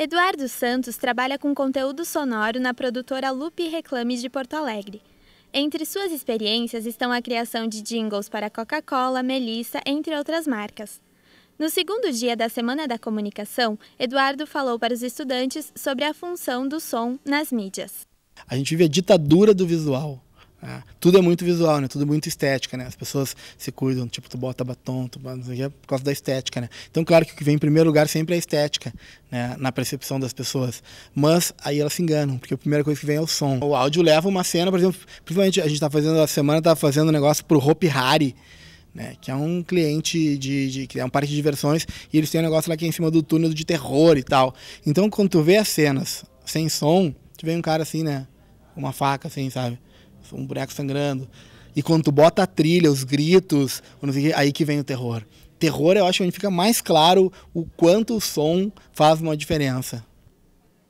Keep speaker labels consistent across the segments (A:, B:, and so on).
A: Eduardo Santos trabalha com conteúdo sonoro na produtora Lupe Reclames de Porto Alegre. Entre suas experiências estão a criação de jingles para Coca-Cola, Melissa, entre outras marcas. No segundo dia da Semana da Comunicação, Eduardo falou para os estudantes sobre a função do som nas mídias.
B: A gente vive a ditadura do visual. Né? tudo é muito visual, né? Tudo é muito estética, né? As pessoas se cuidam, tipo, tu bota batom, tu bota, é por causa da estética, né? Então, claro que o que vem em primeiro lugar sempre é a estética, né? Na percepção das pessoas. Mas aí elas se enganam, porque a primeira coisa que vem é o som. O áudio leva uma cena, por exemplo, principalmente a gente está fazendo, a semana tá fazendo um negócio pro Hopi Hari, né, que é um cliente de, de, que é um parque de diversões e eles têm um negócio lá que é em cima do túnel de terror e tal. Então quando tu vê as cenas sem som, tu vê um cara assim, né, uma faca assim, sabe? um boneco sangrando. E quando tu bota a trilha, os gritos, aí que vem o terror. Terror, eu acho que fica mais claro o quanto o som faz uma diferença.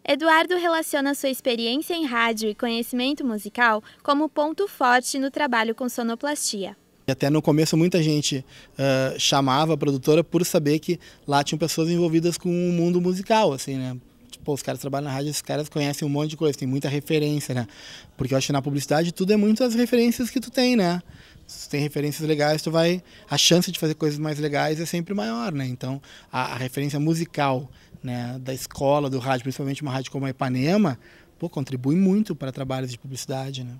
A: Eduardo relaciona sua experiência em rádio e conhecimento musical como ponto forte no trabalho com sonoplastia.
B: Até no começo muita gente uh, chamava a produtora por saber que lá tinham pessoas envolvidas com o mundo musical, assim, né? pô, os caras trabalham na rádio, os caras conhecem um monte de coisa, tem muita referência, né? Porque eu acho que na publicidade tudo é muito as referências que tu tem, né? Se tu tem referências legais, tu vai. A chance de fazer coisas mais legais é sempre maior, né? Então, a, a referência musical né, da escola, do rádio, principalmente uma rádio como a Ipanema, pô, contribui muito para trabalhos de publicidade, né?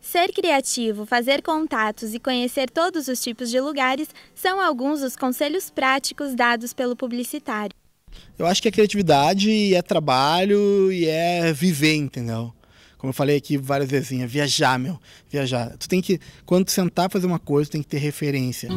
A: Ser criativo, fazer contatos e conhecer todos os tipos de lugares são alguns dos conselhos práticos dados pelo publicitário.
B: Eu acho que é criatividade e é trabalho e é viver, entendeu? Como eu falei aqui várias vezes, assim, é viajar, meu. Viajar. Tu tem que, quando tu sentar fazer uma coisa, tu tem que ter referência.